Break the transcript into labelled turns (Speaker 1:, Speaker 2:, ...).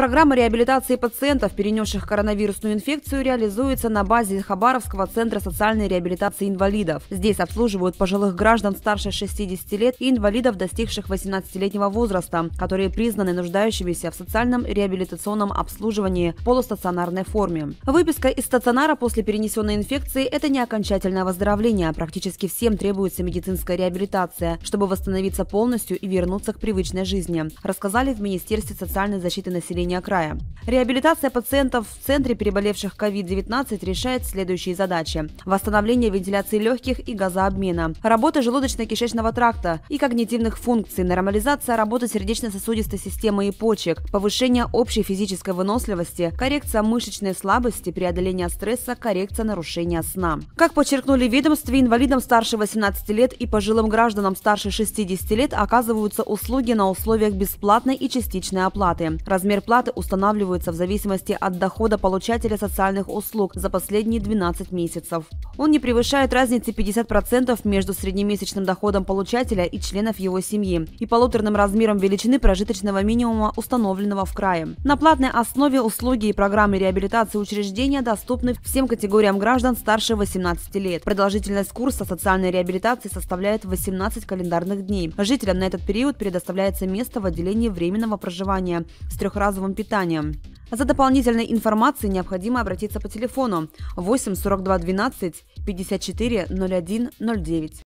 Speaker 1: Программа реабилитации пациентов, перенесших коронавирусную инфекцию, реализуется на базе Хабаровского центра социальной реабилитации инвалидов. Здесь обслуживают пожилых граждан старше 60 лет и инвалидов, достигших 18-летнего возраста, которые признаны нуждающимися в социальном реабилитационном обслуживании в полустационарной форме. Выписка из стационара после перенесенной инфекции – это не окончательное выздоровление. Практически всем требуется медицинская реабилитация, чтобы восстановиться полностью и вернуться к привычной жизни, рассказали в Министерстве социальной защиты населения управления края. Реабилитация пациентов в центре переболевших COVID-19 решает следующие задачи. Восстановление вентиляции легких и газообмена, работа желудочно-кишечного тракта и когнитивных функций, нормализация работы сердечно-сосудистой системы и почек, повышение общей физической выносливости, коррекция мышечной слабости, преодоление стресса, коррекция нарушения сна. Как подчеркнули ведомстве, инвалидам старше 18 лет и пожилым гражданам старше 60 лет оказываются услуги на условиях бесплатной и частичной оплаты. Размер платы Платы устанавливаются в зависимости от дохода получателя социальных услуг за последние 12 месяцев. Он не превышает разницы 50% между среднемесячным доходом получателя и членов его семьи и полуторным размером величины прожиточного минимума, установленного в крае. На платной основе услуги и программы реабилитации учреждения доступны всем категориям граждан старше 18 лет. Продолжительность курса социальной реабилитации составляет 18 календарных дней. Жителям на этот период предоставляется место в отделении временного проживания с трехразовым базовым питанием. За дополнительной информацией необходимо обратиться по телефону 8 42 12 54 01 09.